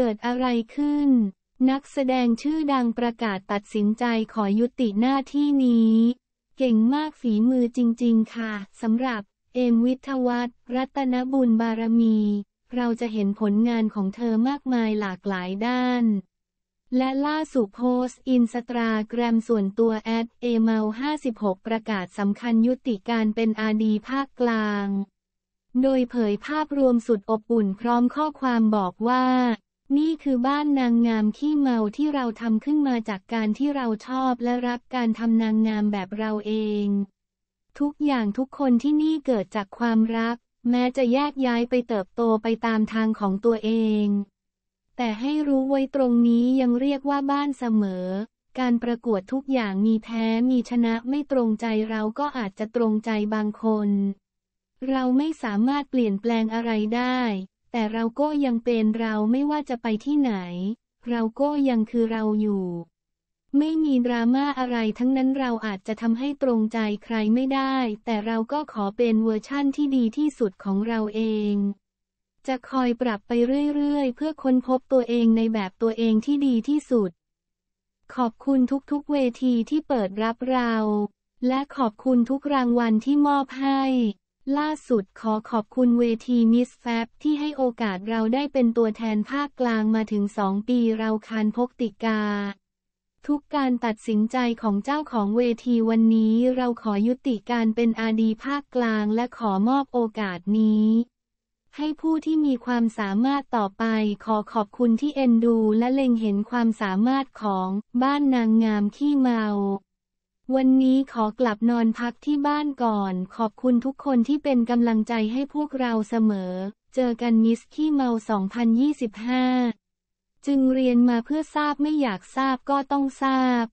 เกิดอะไรขึ้น นักแสดงชื่อดังประกาศตัดสินใจขอยุติหน้าที่นี้ เก่งมากฝีมือจริงๆ ค่ะสำหรับ เอมวิทวัตรัตนบุญบารมี เราจะเห็นผลงานของเธอมากมายหลากหลายด้าน และล่าสุดโพสต์อินสตาแกรมส่วนตัวแอดเอเมา56ประกาศสำคัญยุติการเป็นอาดีภาคกลาง โดยเผยภาพรวมสุดอบอุ่นพร้อมข้อความบอกว่านี่คือบ้านนางงามขี้เมาที่เราทำขึ้นมาจากการที่เราชอบและรักการทำนางงามแบบเราเอง ทุกอย่างทุกคนที่นี่เกิดจากความรัก แม้จะแยกย้ายไปเติบโตไปตามทางของตัวเอง แต่ให้รู้ไว้ตรงนี้ยังเรียกว่าบ้านเสมอ การประกวดทุกอย่างมีแพ้มีชนะไม่ตรงใจเราก็อาจจะตรงใจบางคน เราไม่สามารถเปลี่ยนแปลงอะไรได้แต่เราก็ยังเป็นเราไม่ว่าจะไปที่ไหน เราก็ยังคือเราอยู่ ไม่มีดราม่าอะไรทั้งนั้นเราอาจจะทำให้ตรงใจใครไม่ได้ แต่เราก็ขอเป็นเวอร์ชั่นที่ดีที่สุดของเราเอง จะคอยปรับไปเรื่อยๆ เพื่อค้นพบตัวเองในแบบตัวเองที่ดีที่สุด ขอบคุณทุกๆเวทีที่เปิดรับเรา และขอบคุณทุกรางวัลที่มอบให้ล่าสุดขอขอบคุณเวทีมิสแฟบที่ให้โอกาสเราได้เป็นตัวแทนภาคกลางมาถึงสองปีเราคานพกติกา ทุกการตัดสินใจของเจ้าของเวทีวันนี้เราขอยุติการเป็นอาดีภาคกลางและขอมอบโอกาสนี้ ให้ผู้ที่มีความสามารถต่อไปขอขอบคุณที่เอ็นดูและเล็งเห็นความสามารถของบ้านนางงามขี้เมาวันนี้ขอกลับนอนพักที่บ้านก่อนขอบคุณทุกคนที่เป็นกำลังใจให้พวกเราเสมอ เจอกันมิสขี้เมา2025 จึงเรียนมาเพื่อทราบไม่อยากทราบก็ต้องทราบ